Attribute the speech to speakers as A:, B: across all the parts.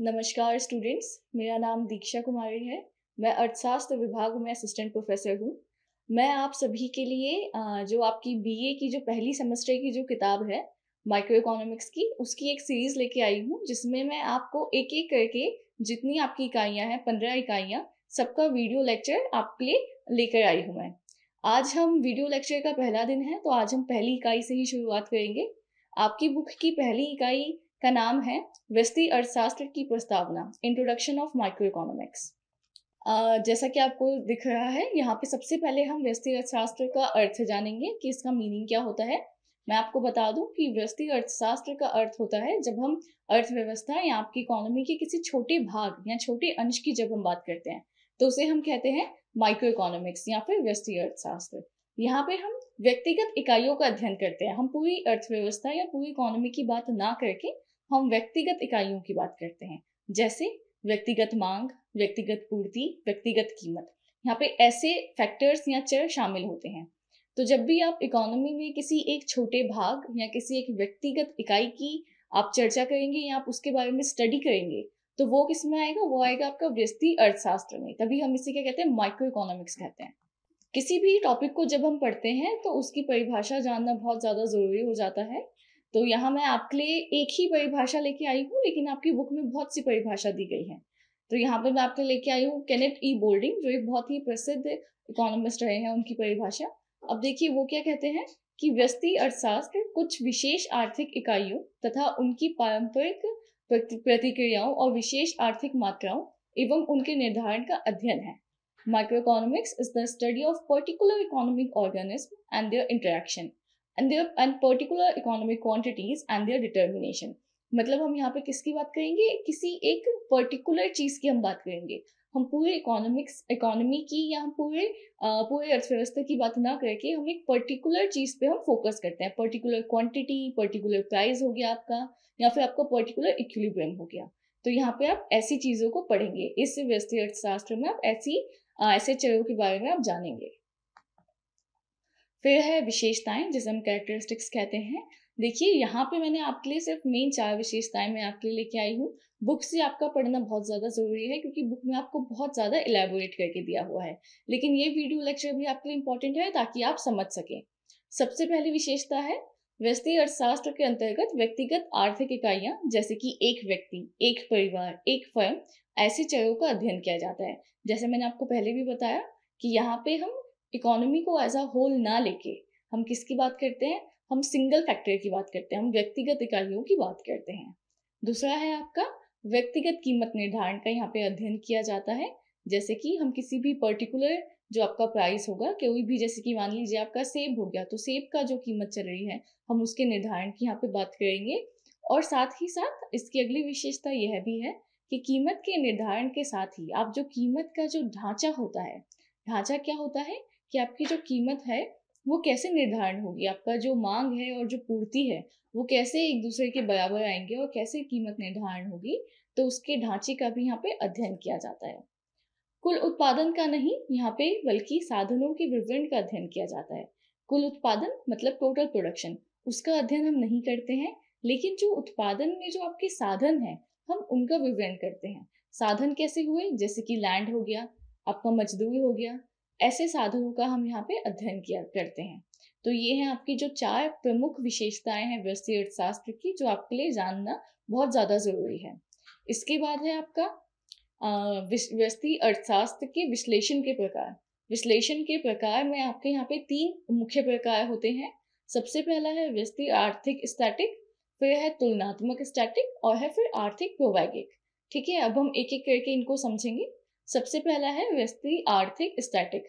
A: नमस्कार स्टूडेंट्स मेरा नाम दीक्षा कुमारी है मैं अर्थशास्त्र विभाग में असिस्टेंट प्रोफेसर हूँ मैं आप सभी के लिए जो आपकी बीए की जो पहली सेमेस्टर की जो किताब है माइक्रो इकोनॉमिक्स की उसकी एक सीरीज लेके आई हूँ जिसमें मैं आपको एक एक करके जितनी आपकी इकाइयाँ हैं पंद्रह इकाइयाँ सबका वीडियो लेक्चर आपके लिए लेकर आई हूँ मैं आज हम वीडियो लेक्चर का पहला दिन है तो आज हम पहली इकाई से ही शुरुआत करेंगे आपकी बुक की पहली इकाई का नाम है वस्ती अर्थशास्त्र की प्रस्तावना इंट्रोडक्शन ऑफ माइक्रो इकोनॉमिक्स जैसा कि आपको दिख रहा है यहाँ पे सबसे पहले हम व्यस्ती अर्थशास्त्र का अर्थ जानेंगे कि इसका मीनिंग क्या होता है मैं आपको बता दूं कि व्यस्ती अर्थशास्त्र का अर्थ होता है जब हम अर्थव्यवस्था या आपकी इकोनॉमी के किसी छोटे भाग या छोटे अंश की जब हम बात करते हैं तो उसे हम कहते हैं माइक्रो इकोनॉमिक्स या फिर व्यस्ती अर्थशास्त्र यहाँ पे हम व्यक्तिगत इकाइयों का अध्ययन करते हैं हम पूरी अर्थव्यवस्था या पूरी इकोनॉमी की बात ना करके हम व्यक्तिगत इकाइयों की बात करते हैं जैसे व्यक्तिगत मांग व्यक्तिगत पूर्ति व्यक्तिगत कीमत यहाँ पे ऐसे फैक्टर्स या चर शामिल होते हैं तो जब भी आप इकोनॉमी में किसी एक छोटे भाग या किसी एक व्यक्तिगत इकाई की आप चर्चा करेंगे या आप उसके बारे में स्टडी करेंगे तो वो किस में आएगा वो आएगा आपका व्यस्ती अर्थशास्त्र में तभी हम इसे क्या कहते हैं माइक्रो इकोनॉमिक्स कहते हैं किसी भी टॉपिक को जब हम पढ़ते हैं तो उसकी परिभाषा जानना बहुत ज़्यादा ज़रूरी हो जाता है तो यहाँ मैं आपके लिए एक ही परिभाषा लेके आई हूँ लेकिन आपकी बुक में बहुत सी परिभाषा दी गई है तो यहाँ पर मैं आपके लेके आई हूँ कैनेट ई बोल्डिंग जो एक बहुत ही प्रसिद्ध इकोनॉमिस्ट रहे हैं उनकी परिभाषा अब देखिए वो क्या कहते हैं कि व्यस्ती अर्थशास्त्र कुछ विशेष आर्थिक इकाइयों तथा उनकी पारंपरिक प्रतिक्रियाओं और विशेष आर्थिक मात्राओं एवं उनके निर्धारण का अध्ययन है microeconomics is the study of particular economic organism and their interaction and their and particular economic quantities and their determination मतलब हम यहाँ पे किसकी बात करेंगे किसी एक पर्टिकुलर चीज़ की हम बात करेंगे हम पूरे इकोनॉमिक्स इकोनॉमी की या हम पूरे आ, पूरे अर्थव्यवस्था की बात ना करके हम एक पर्टिकुलर चीज़ पे हम फोकस करते हैं पर्टिकुलर क्वांटिटी पर्टिकुलर प्राइस हो गया आपका या फिर आपका पर्टिकुलर इक्विलिब्रियम हो गया तो यहाँ पे आप ऐसी चीज़ों को पढ़ेंगे इस व्यस्ती अर्थशास्त्र में आप ऐसी ऐसे चरों के बारे में आप जानेंगे फिर है विशेषताएं जिसे हम कैरेक्टरिस्टिक्स कहते हैं देखिए यहाँ पे मैंने आपके लिए सिर्फ मेन चार विशेषताएं मैं आपके लिए लेके आई हूँ बुक से आपका पढ़ना बहुत ज़्यादा ज़रूरी है क्योंकि बुक में आपको बहुत ज़्यादा इलेबोरेट करके दिया हुआ है लेकिन ये वीडियो लेक्चर भी आपके लिए इंपॉर्टेंट है ताकि आप समझ सकें सबसे पहली विशेषता है व्यस्ती अर्थशास्त्र के अंतर्गत व्यक्तिगत आर्थिक इकाइयाँ जैसे कि एक व्यक्ति एक परिवार एक फर्म ऐसे चरों का अध्ययन किया जाता है जैसे मैंने आपको पहले भी बताया कि यहाँ पे हम इकोनॉमी को एज अ होल ना लेके हम किसकी बात करते हैं हम सिंगल फैक्टर की बात करते हैं हम व्यक्तिगत इकाइयों की बात करते हैं दूसरा है आपका व्यक्तिगत कीमत निर्धारण का यहाँ पे अध्ययन किया जाता है जैसे कि हम किसी भी पर्टिकुलर जो आपका प्राइस होगा कोई भी जैसे कि मान लीजिए आपका सेब हो गया तो सेब का जो कीमत चल रही है हम उसके निर्धारण की यहाँ पे बात करेंगे और साथ ही साथ इसकी अगली विशेषता यह भी है कि कीमत के निर्धारण के साथ ही आप जो कीमत का जो ढांचा होता है ढांचा क्या होता है कि आपकी जो कीमत है वो कैसे निर्धारण होगी आपका जो मांग है और जो पूर्ति है वो कैसे एक दूसरे के बराबर आएंगे और कैसे कीमत निर्धारण होगी तो उसके ढांचे का भी यहाँ पे अध्ययन किया जाता है कुल उत्पादन का नहीं यहाँ पे बल्कि साधनों के विवरण का अध्ययन किया जाता है कुल उत्पादन मतलब टोटल प्रोडक्शन उसका अध्ययन हम नहीं करते हैं लेकिन जो उत्पादन में जो आपके साधन है हम उनका विवरण करते हैं साधन कैसे हुए जैसे कि लैंड हो गया आपका मजदूर हो गया ऐसे साधनों का हम यहाँ पे अध्ययन किया करते हैं तो ये हैं आपकी जो चार प्रमुख विशेषताएं हैं व्यवस्थित अर्थशास्त्र की जो आपके लिए जानना बहुत ज़्यादा ज़रूरी है इसके बाद है आपका व्यवस्थित अर्थशास्त्र के विश्लेषण के प्रकार विश्लेषण के प्रकार में आपके यहाँ पे तीन मुख्य प्रकार होते हैं सबसे पहला है व्यवस्थित आर्थिक स्टैटिक फिर है तुलनात्मक स्टैटिक और है फिर आर्थिक प्रोवैगिक ठीक है अब हम एक एक करके इनको समझेंगे सबसे पहला है व्यस्ति आर्थिक स्टैटिक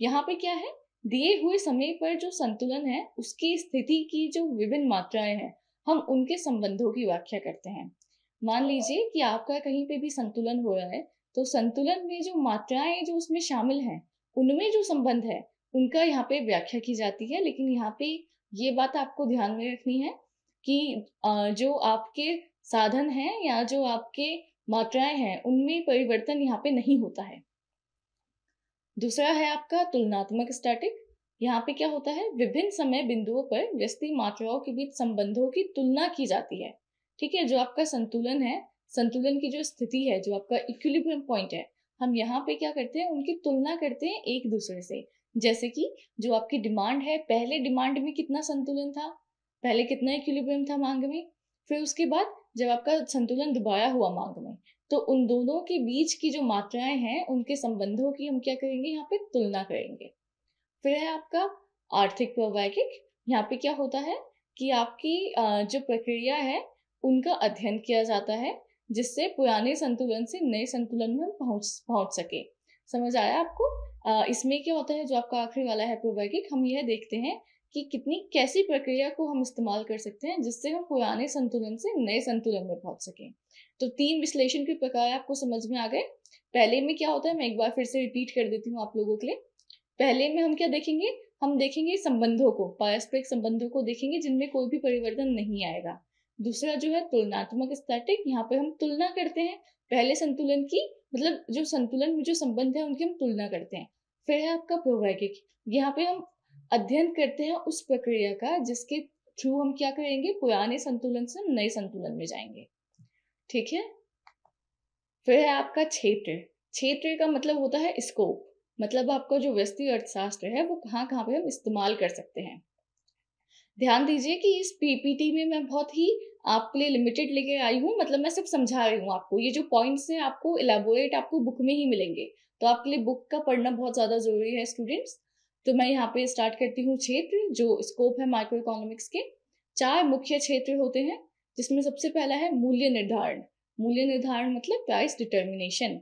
A: यहाँ पे क्या है दिए हुए समय पर जो संतुलन है उसकी स्थिति की जो विभिन्न मात्राएं हैं हम उनके संबंधों की व्याख्या करते हैं मान लीजिए कि आपका कहीं पे भी संतुलन हो रहा है तो संतुलन में जो मात्राएं जो उसमें शामिल हैं उनमें जो संबंध है उनका यहाँ पे व्याख्या की जाती है लेकिन यहाँ पे ये बात आपको ध्यान में रखनी है कि जो आपके साधन हैं या जो आपके मात्राएं हैं उनमें परिवर्तन यहाँ पे नहीं होता है दूसरा है आपका तुलनात्मक स्टैटिक यहाँ पे क्या होता है विभिन्न समय बिंदुओं पर व्यस्ती मात्राओं के बीच संबंधों की तुलना की जाती है ठीक है जो आपका संतुलन है संतुलन की जो स्थिति है जो आपका इक्विलिब्रियम पॉइंट है हम यहाँ पे क्या करते हैं उनकी तुलना करते हैं एक दूसरे से जैसे कि जो आपकी डिमांड है पहले डिमांड में कितना संतुलन था पहले कितना इक्विलिब्रियम था मांग में फिर उसके बाद जब आपका संतुलन दबाया हुआ मांग में तो उन दोनों के बीच की जो मात्राएं हैं उनके संबंधों की हम क्या करेंगे यहाँ पे तुलना करेंगे फिर है आपका आर्थिक प्रवैगिक यहाँ पे क्या होता है कि आपकी जो प्रक्रिया है उनका अध्ययन किया जाता है जिससे पुराने संतुलन से नए संतुलन में हम पहुंच सके समझ आया आपको इसमें क्या होता है जो आपका आखिरी वाला है प्रोबायोटिक हम यह देखते हैं कि कितनी कैसी प्रक्रिया को हम इस्तेमाल कर सकते हैं जिससे हम पुराने संतुलन से नए संतुलन में पहुंच सकें तो तीन विश्लेषण के प्रकार आपको समझ में आ गए पहले में क्या होता है मैं एक बार फिर से रिपीट कर देती हूँ आप लोगों के लिए पहले में हम क्या देखेंगे हम देखेंगे संबंधों को पारस्परिक संबंधों को देखेंगे जिनमें कोई भी परिवर्तन नहीं आएगा दूसरा जो है तुलनात्मक स्टैटिक यहाँ पे हम तुलना करते हैं पहले संतुलन की मतलब जो संतुलन में जो संबंध है उनकी हम तुलना करते हैं फिर है आपका प्रोवैगिक यहाँ पे हम अध्ययन करते हैं उस प्रक्रिया का जिसके थ्रू हम क्या करेंगे पुराने संतुलन से नए संतुलन में जाएंगे ठीक है फिर है आपका क्षेत्र क्षेत्र का मतलब होता है स्कोप मतलब आपका जो व्यस्ती अर्थशास्त्र है वो कहाँ कहाँ पे हम इस्तेमाल कर सकते हैं ध्यान दीजिए कि इस पीपीटी में मैं बहुत ही आपके लिए लिमिटेड लेके आई हूँ मतलब मैं सिर्फ समझा रही हूँ आपको ये जो पॉइंट्स हैं आपको इलेबोरेट आपको बुक में ही मिलेंगे तो आपके लिए बुक का पढ़ना बहुत ज़्यादा ज़रूरी है स्टूडेंट्स तो मैं यहाँ पे स्टार्ट करती हूँ क्षेत्र जो स्कोप है माइक्रो इकोनॉमिक्स के चार मुख्य क्षेत्र होते हैं जिसमें सबसे पहला है मूल्य निर्धारण मूल्य निर्धारण मतलब प्राइस डिटर्मिनेशन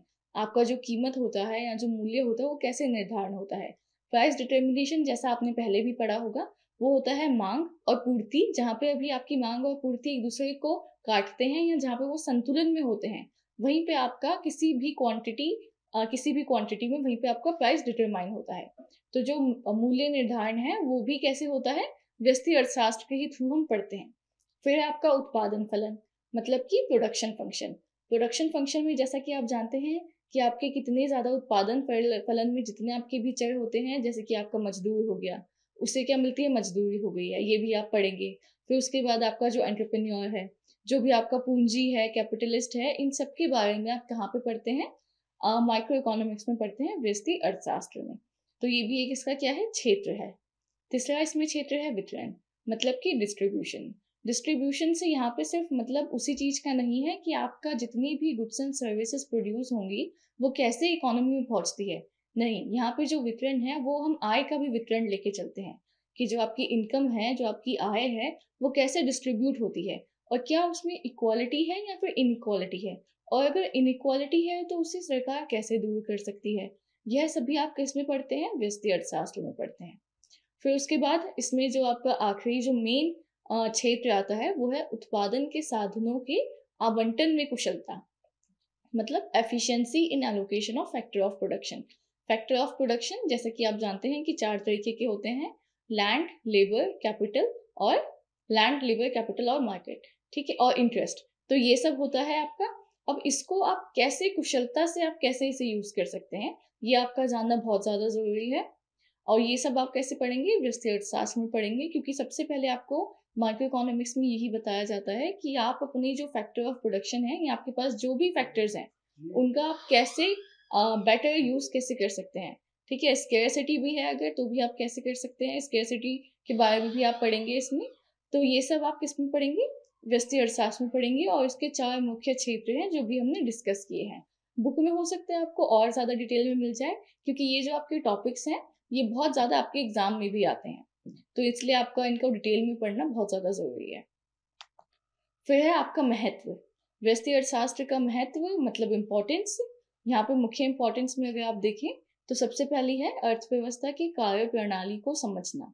A: आपका जो कीमत होता है या जो मूल्य होता है वो कैसे निर्धारण होता है प्राइस डिटर्मिनेशन जैसा आपने पहले भी पढ़ा होगा वो होता है मांग और पूर्ति जहाँ पे अभी आपकी मांग और पूर्ति एक दूसरे को काटते हैं या जहाँ पे वो संतुलन में होते हैं वहीं पे आपका किसी भी क्वांटिटी किसी भी क्वांटिटी में वहीं पे आपका प्राइस डिटरमाइन होता है तो जो मूल्य निर्धारण है वो भी कैसे होता है व्यस्ती अर्थशास्त्र के ही थ्रू हम पढ़ते हैं फिर है आपका उत्पादन फलन मतलब कि प्रोडक्शन फंक्शन प्रोडक्शन फंक्शन में जैसा कि आप जानते हैं कि आपके कितने ज़्यादा उत्पादन फलन में जितने आपके भी चर होते हैं जैसे कि आपका मजदूर हो गया उससे क्या मिलती है मजदूरी हो गई है ये भी आप पढ़ेंगे फिर उसके बाद आपका जो एंटरप्रेन्योर है जो भी आपका पूंजी है कैपिटलिस्ट है इन सब के बारे में आप कहाँ पे पढ़ते हैं माइक्रो uh, इकोनॉमिक्स में पढ़ते हैं वृस्ती अर्थशास्त्र में तो ये भी एक इसका क्या है क्षेत्र है तीसरा इसमें क्षेत्र है वितरण मतलब कि डिस्ट्रीब्यूशन डिस्ट्रीब्यूशन से यहाँ पे सिर्फ मतलब उसी चीज़ का नहीं है कि आपका जितनी भी गुड्स एंड सर्विसेज प्रोड्यूस होंगी वो कैसे इकोनॉमी में पहुंचती है नहीं यहाँ पे जो वितरण है वो हम आय का भी वितरण लेके चलते हैं कि जो आपकी इनकम है जो आपकी आय है वो कैसे डिस्ट्रीब्यूट होती है और क्या उसमें इक्वालिटी है या फिर इनक्वालिटी है और अगर इनक्वालिटी है तो उसे सरकार कैसे दूर कर सकती है यह सभी आप किस में पढ़ते हैं व्यस्ती अर्थशास्त्र में पढ़ते हैं फिर उसके बाद इसमें जो आपका आखिरी जो मेन क्षेत्र आता है वो है उत्पादन के साधनों के आवंटन में कुशलता मतलब efficiency in allocation of factor of production factor of production जैसे कि आप जानते हैं कि चार तरीके के होते हैं लैंड लेबर कैपिटल और लैंड लेबर कैपिटल और मार्केट ठीक है और इंटरेस्ट तो ये सब होता है आपका अब इसको आप कैसे कुशलता से आप कैसे इसे यूज कर सकते हैं ये आपका जानना बहुत ज़्यादा ज़रूरी है और ये सब आप कैसे पढ़ेंगे विस्तृत अर्थशास्त्र में पढ़ेंगे क्योंकि सबसे पहले आपको माइक्रो इकोनॉमिक्स में यही बताया जाता है कि आप अपनी जो फैक्टर ऑफ प्रोडक्शन है या आपके पास जो भी फैक्टर्स हैं उनका आप कैसे बेटर यूज़ कैसे कर सकते हैं ठीक है स्केयरसिटी भी है अगर तो भी आप कैसे कर सकते हैं स्केयरसिटी के बारे में भी आप पढ़ेंगे इसमें तो ये सब आप किस में पढ़ेंगे व्यस्ती अर्थशास्त्र में पढ़ेंगे और इसके चार मुख्य क्षेत्र हैं जो भी हमने डिस्कस किए हैं बुक में हो सकता है आपको और ज़्यादा डिटेल में मिल जाए क्योंकि ये जो आपके टॉपिक्स हैं ये बहुत ज़्यादा आपके एग्जाम में भी आते हैं तो इसलिए आपका इनका डिटेल में पढ़ना बहुत ज़्यादा ज़रूरी है फिर है आपका महत्व व्यस्ती अर्थशास्त्र का महत्व मतलब इम्पोर्टेंस यहाँ पे मुख्य इंपॉर्टेंस में अगर आप देखें तो सबसे पहली है अर्थव्यवस्था की कार्य प्रणाली को समझना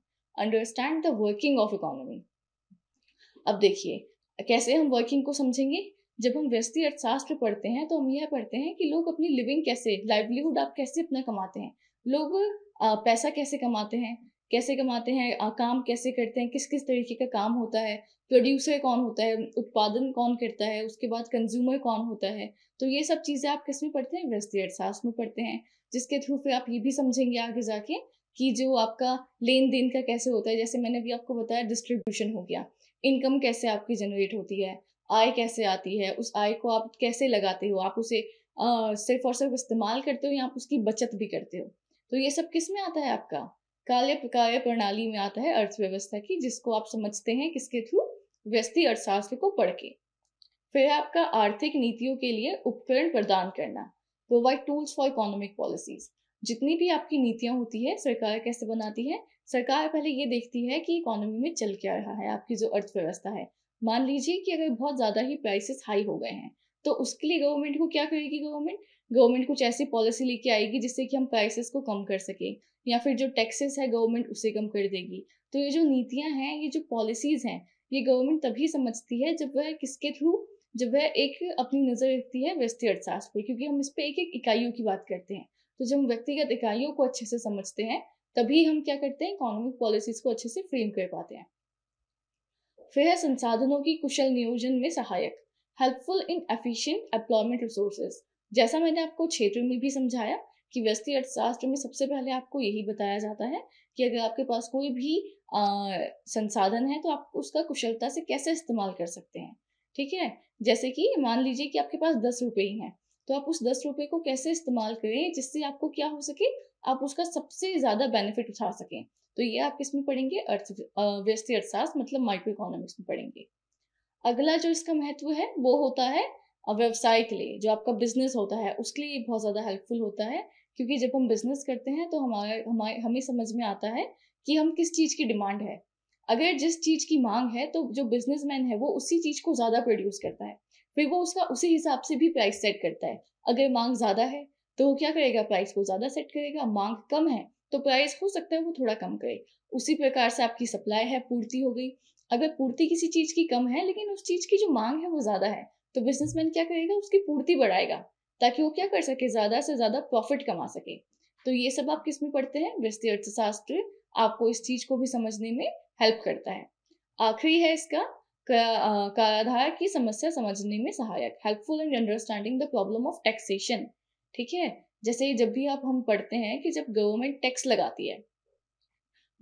A: understand the working of economy अब देखिए कैसे हम वर्किंग को समझेंगे जब हम व्यस्ती अर्थशास्त्र पढ़ते हैं तो हम यह पढ़ते हैं कि लोग अपनी लिविंग कैसे लाइवलीहुड आप कैसे अपना कमाते हैं लोग पैसा कैसे कमाते हैं कैसे कमाते हैं काम कैसे करते हैं किस किस तरीके का काम होता है प्रोड्यूसर कौन होता है उत्पादन कौन करता है उसके बाद कंज्यूमर कौन होता है तो ये सब चीज़ें आप किस में पढ़ते हैं व्यस्ती अर्थशास्त्र में पढ़ते हैं जिसके थ्रू फिर आप ये भी समझेंगे आगे जाके कि जो आपका लेन देन का कैसे होता है जैसे मैंने अभी आपको बताया डिस्ट्रीब्यूशन हो गया इनकम कैसे आपकी जनरेट होती है आय कैसे आती है उस आय को आप कैसे लगाते हो आप उसे आ, सिर्फ और सिर्फ इस्तेमाल करते हो या आप उसकी बचत भी करते हो तो ये सब किस में आता है आपका कार्य कार्य प्रणाली में आता है अर्थव्यवस्था की जिसको आप समझते हैं किसके थ्रू व्यस्ती अर्थशास्त्र को पढ़ के फिर आपका आर्थिक नीतियों के लिए उपकरण प्रदान करना provide tools for economic policies जितनी भी आपकी नीतियाँ होती है सरकार कैसे बनाती है सरकार पहले ये देखती है कि इकोनॉमी में चल क्या रहा है आपकी जो अर्थव्यवस्था है मान लीजिए कि अगर बहुत ज़्यादा ही प्राइसेस हाई हो गए हैं तो उसके लिए गवर्नमेंट को क्या करेगी गवर्नमेंट गवर्नमेंट कुछ ऐसी पॉलिसी लेके आएगी जिससे कि हम प्राइसेस को कम कर सकें या फिर जो टैक्सेस है गवर्नमेंट उसे कम कर देगी तो ये जो नीतियाँ हैं ये जो पॉलिसीज़ हैं ये गवर्नमेंट तभी समझती है जब वह किसके थ्रू जब वह एक अपनी नज़र रखती है व्यस्ती अर्थशास्त्र पर क्योंकि हम इस पर एक एक इकाइयों की बात करते हैं तो जब हम व्यक्तिगत इकाइयों को अच्छे से समझते हैं तभी हम क्या करते हैं इकोनॉमिक पॉलिसीज़ को अच्छे से फ्रेम कर पाते हैं फिर है संसाधनों की कुशल नियोजन में सहायक helpful in efficient employment resources जैसा मैंने आपको क्षेत्र में भी समझाया कि व्यस्ती अर्थशास्त्र में सबसे पहले आपको यही बताया जाता है कि अगर आपके पास कोई भी आ, संसाधन है तो आप उसका कुशलता से कैसे इस्तेमाल कर सकते हैं ठीक है जैसे कि मान लीजिए कि आपके पास दस रुपये ही हैं तो आप उस दस रुपये को कैसे इस्तेमाल करें जिससे आपको क्या हो सके आप उसका सबसे ज़्यादा बेनिफिट उठा सकें तो ये आप किस में पढ़ेंगे अर्थ व्यस्ती अर्थशास्त्र मतलब माइक्रो इकोनॉमिक्स में पढ़ेंगे अगला जो इसका महत्व है वो होता है व्यवसाय के लिए जो आपका बिजनेस होता है उसके लिए बहुत ज़्यादा हेल्पफुल होता है क्योंकि जब हम बिजनेस करते हैं तो हमारे हमारे हमें समझ में आता है कि हम किस चीज़ की डिमांड है अगर जिस चीज़ की मांग है तो जो बिजनेसमैन है वो उसी चीज़ को ज़्यादा प्रोड्यूस करता है फिर वो उसका उसी हिसाब से भी प्राइस सेट करता है अगर मांग ज़्यादा है तो वो क्या करेगा प्राइस को ज़्यादा सेट करेगा मांग कम है तो प्राइस हो सकता है वो थोड़ा कम करे उसी प्रकार से आपकी सप्लाई है पूर्ति हो गई अगर पूर्ति किसी चीज की कम है लेकिन उस चीज की जो मांग है वो ज्यादा है तो बिजनेसमैन क्या करेगा उसकी पूर्ति बढ़ाएगा ताकि वो क्या कर सके ज्यादा से ज्यादा प्रॉफिट कमा सके तो ये सब आप किस में पढ़ते हैं विस्तीय अर्थशास्त्र आपको इस चीज को भी समझने में हेल्प करता है आखिरी है इसका कराधार की समस्या समझने में सहायक helpful in understanding the problem of taxation ठीक है जैसे जब भी आप हम पढ़ते हैं कि जब गवर्नमेंट टैक्स लगाती है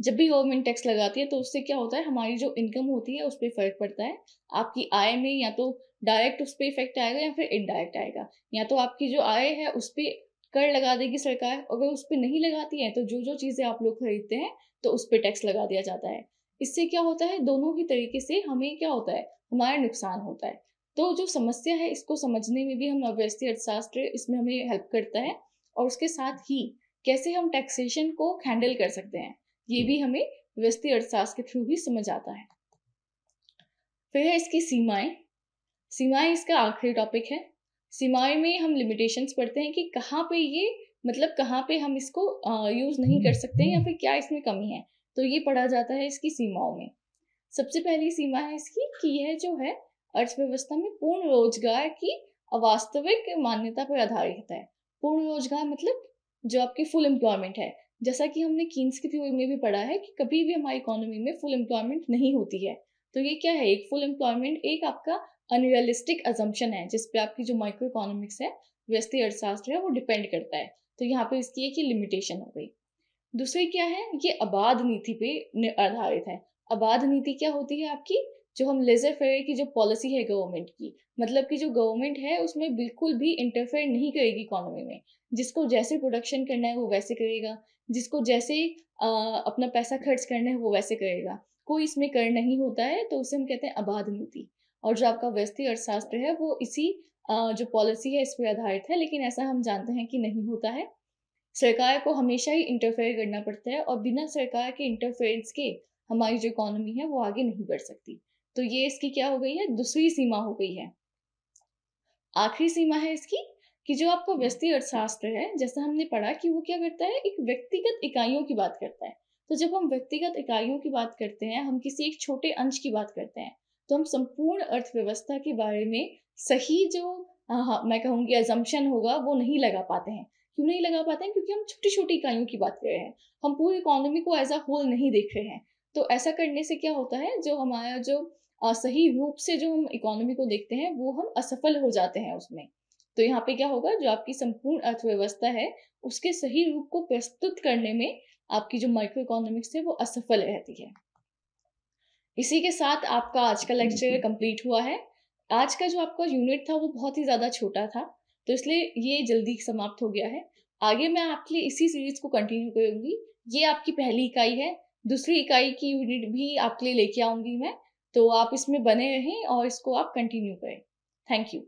A: जब भी गवर्नमेंट टैक्स लगाती है तो उससे क्या होता है हमारी जो इनकम होती है उस पर फर्क पड़ता है आपकी आय में या तो डायरेक्ट उस पर इफेक्ट आएगा या फिर इनडायरेक्ट आएगा या तो आपकी जो आय है उस पर कर लगा देगी सरकार अगर उस पर नहीं लगाती है तो जो जो चीज़ें आप लोग खरीदते हैं तो उस पर टैक्स लगा दिया जाता है इससे क्या होता है दोनों ही तरीके से हमें क्या होता है हमारा नुकसान होता है तो जो समस्या है इसको समझने में भी हम अव्यस्थी अर्थशास्त्र इसमें हमें हेल्प करता है और उसके साथ ही कैसे हम टैक्सेशन को हैंडल कर सकते हैं ये भी हमें व्यस्ती अर्थशास्त्र के थ्रू ही समझ आता है फिर है इसकी सीमाएं सीमाएं इसका आखिरी टॉपिक है सीमाएं में हम लिमिटेशंस पढ़ते हैं कि कहाँ पे ये मतलब कहाँ पे हम इसको यूज़ नहीं कर सकते हैं या फिर क्या इसमें कमी है तो ये पढ़ा जाता है इसकी सीमाओं में सबसे पहली सीमा है इसकी कि यह जो है अर्थव्यवस्था में पूर्ण रोजगार की अवास्तविक मान्यता पर आधारित है पूर्ण रोजगार मतलब जो आपकी फुल एम्प्लॉयमेंट है जैसा कि हमने कीन्स की थ्योरी में भी पढ़ा है कि कभी भी हमारी इकोनॉमी में फुल एम्प्लॉयमेंट नहीं होती है तो ये क्या है एक फुल एम्प्लॉयमेंट एक आपका अनरियलिस्टिक अजम्पन है जिस आपकी जो माइक्रो इकोनॉमिक्स है व्यस्ती अर्थशास्त्र है वो डिपेंड करता है तो यहाँ पे इसकी एक लिमिटेशन हो गई दूसरी क्या है ये आबाद नीति पे आधारित है आबाद नीति क्या होती है आपकी जो हम लेजर फेयर की जो पॉलिसी है गवर्नमेंट की मतलब कि जो गवर्नमेंट है उसमें बिल्कुल भी इंटरफेयर नहीं करेगी इकोनॉमी में जिसको जैसे प्रोडक्शन करना है वो वैसे करेगा जिसको जैसे आ, अपना पैसा खर्च करना है वो वैसे करेगा कोई इसमें कर नहीं होता है तो उसे हम कहते हैं अबाध नीति और जो आपका व्यस्ती अर्थशास्त्र है वो इसी आ, जो पॉलिसी है इस पर आधारित है लेकिन ऐसा हम जानते हैं कि नहीं होता है सरकार को हमेशा ही इंटरफेयर करना पड़ता है और बिना सरकार के इंटरफेरेंस के हमारी जो इकोनॉमी है वो आगे नहीं बढ़ सकती तो ये इसकी क्या हो गई है दूसरी सीमा हो गई है आखिरी सीमा है इसकी कि जो आपका व्यस्ती अर्थशास्त्र है जैसा हमने पढ़ा कि वो क्या करता है एक व्यक्तिगत इकाइयों की बात करता है तो जब हम व्यक्तिगत इकाइयों की बात करते हैं हम किसी एक छोटे अंश की बात करते हैं तो हम संपूर्ण अर्थव्यवस्था के बारे में सही जो हाँ, मैं कहूँगी एजम्पन होगा वो नहीं लगा पाते हैं क्यों नहीं लगा पाते हैं क्योंकि हम छोटी छोटी इकाइयों की बात कर रहे हैं हम पूरी इकोनॉमी को एज अ होल नहीं देख रहे हैं तो ऐसा करने से क्या होता है जो हमारा जो सही रूप से जो हम इकोनॉमी को देखते हैं वो हम असफल हो जाते हैं उसमें तो यहाँ पे क्या होगा जो आपकी संपूर्ण अर्थव्यवस्था है उसके सही रूप को प्रस्तुत करने में आपकी जो माइक्रो इकोनॉमिक्स है वो असफल रहती है इसी के साथ आपका आज का लेक्चर कंप्लीट हुआ है आज का जो आपका यूनिट था वो बहुत ही ज़्यादा छोटा था तो इसलिए ये जल्दी समाप्त हो गया है आगे मैं आपके लिए इसी सीरीज को कंटिन्यू करूँगी ये आपकी पहली इकाई है दूसरी इकाई की यूनिट भी आपके लिए लेके आऊंगी मैं तो आप इसमें बने रहें और इसको आप कंटिन्यू करें थैंक यू